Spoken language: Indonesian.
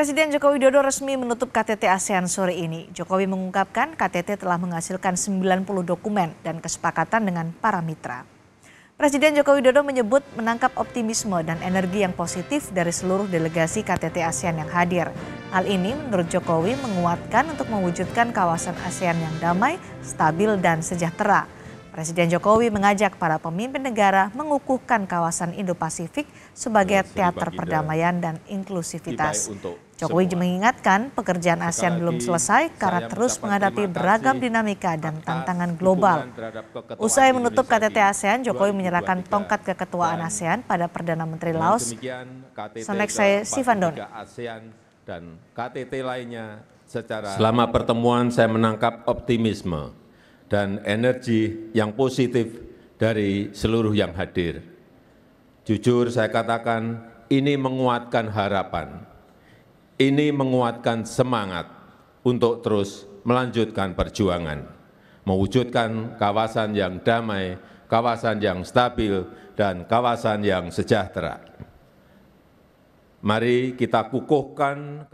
Presiden Joko Widodo resmi menutup KTT ASEAN sore ini. Jokowi mengungkapkan KTT telah menghasilkan 90 dokumen dan kesepakatan dengan para mitra. Presiden Joko Widodo menyebut menangkap optimisme dan energi yang positif dari seluruh delegasi KTT ASEAN yang hadir. Hal ini menurut Jokowi menguatkan untuk mewujudkan kawasan ASEAN yang damai, stabil, dan sejahtera. Presiden Jokowi mengajak para pemimpin negara mengukuhkan kawasan Indo-Pasifik sebagai teater perdamaian dan inklusivitas. Jokowi semua. mengingatkan pekerjaan ASEAN belum selesai karena terus menghadapi beragam dinamika dan tantangan global. Usai menutup KTT ASEAN, Jokowi menyerahkan tongkat keketuaan ASEAN pada Perdana Menteri Laos, Saneksai Sivandon. Dan KTT lainnya Selama pertemuan saya menangkap optimisme dan energi yang positif dari seluruh yang hadir. Jujur saya katakan, ini menguatkan harapan, ini menguatkan semangat untuk terus melanjutkan perjuangan, mewujudkan kawasan yang damai, kawasan yang stabil, dan kawasan yang sejahtera. Mari kita kukuhkan